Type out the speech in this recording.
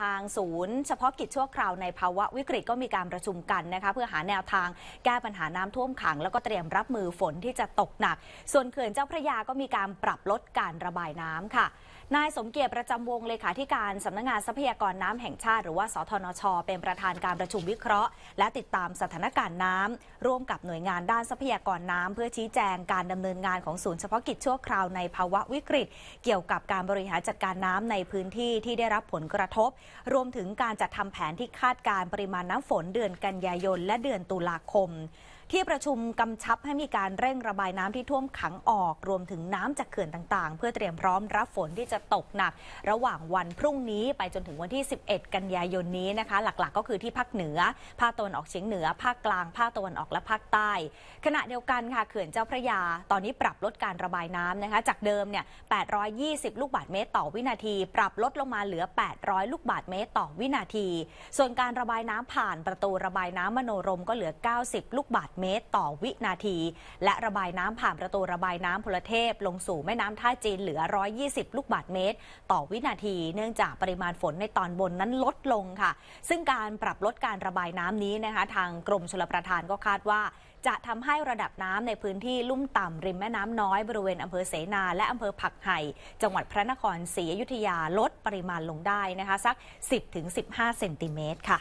ทางศูนย์เฉพาะกิจชั่วคราวในภาวะวิกฤตก็มีการประชุมกันนะคะเพื่อหาแนวทางแก้ปัญหาน้ำท่วมขังแล้วก็เตรียมรับมือฝนที่จะตกหนัก ส่วนเขื่อนเจ้าพระยาก็มีการปรับลดการระบายน้ำค่ะ นายสมเกียรติประจาวงเลขาธิการสำนักงงานทรัพยากรน้ำแห่งชาติหรือว่าสทนชเป็นประธานการประชุมวิเคราะห์ และติดตามสถานการณ์น้ำร่วมกับหน่วยงานด้านทรัพยากรน้ำเพื่อชี้แจงการดำเนินงานของศูนย์เฉพาะกิจชั่วคราวในภาวะวิกฤต เกี่ยวกับการบริหารจัดการน้ำในพื้นที่ที่ได้รับผลกระทบรวมถึงการจัดทำแผนที่คาดการปริมาณน้ำฝนเดือนกันยายน และเดือนตุลาคมที่ประชุมกำชับให้มีการเร่งระบายน้ำที่ท่วมขังออก รวมถึงน้ำจากเขื่อนต่างๆ เพื่อเตรียมพร้อมรับฝนที่จะตกหนักระหว่างวันพรุ่งนี้ไปจนถึงวันที่ 11 กันยายนนี้นะคะหลักๆ ก็คือที่ภาคเหนือภาคตะวันออกเฉียงเหนือ ภาคกลางภาคตะวันออกและภาคใต้ ขณะเดียวกันค่ะเขื่อนเจ้าพระยา ตอนนี้ปรับลดการระบายน้ำนะคะจากเดิมเนี่ย820 ลูกบาทเมตรต่อวินาที ปรับลดลงมาเหลือ 800 ลูกบาทเมตรต่อวินาที ส่วนการระบายน้ำผ่านประตูระบายน้ำมโนรม ก็เหลือ 90ลูกบาทเมตรต่อวินาที และระบายน้ำผ่านประตูระบายน้ำพลเทพ ลงสู่แม่น้ำท่าจีนเหลือ 120 ลูกบาศกเมตร ต่อวินาที เนื่องจากปริมาณฝนในตอนบนนั้นลดลงค่ะ ซึ่งการปรับลดการระบายน้ำนี้นะคะทางกรมชลประทานก็คาดว่าจะทำให้ระดับน้ำในพื้นที่ลุ่มต่ำ ริมแม่น้ำน้อยบริเวณอำเภอเสนาและอำเภอผักไห่จังหวัดพระนครศรีอยุธยาลดปริมาณลงได้นะคะสัก 10-15 เซนติเมตรค่ะ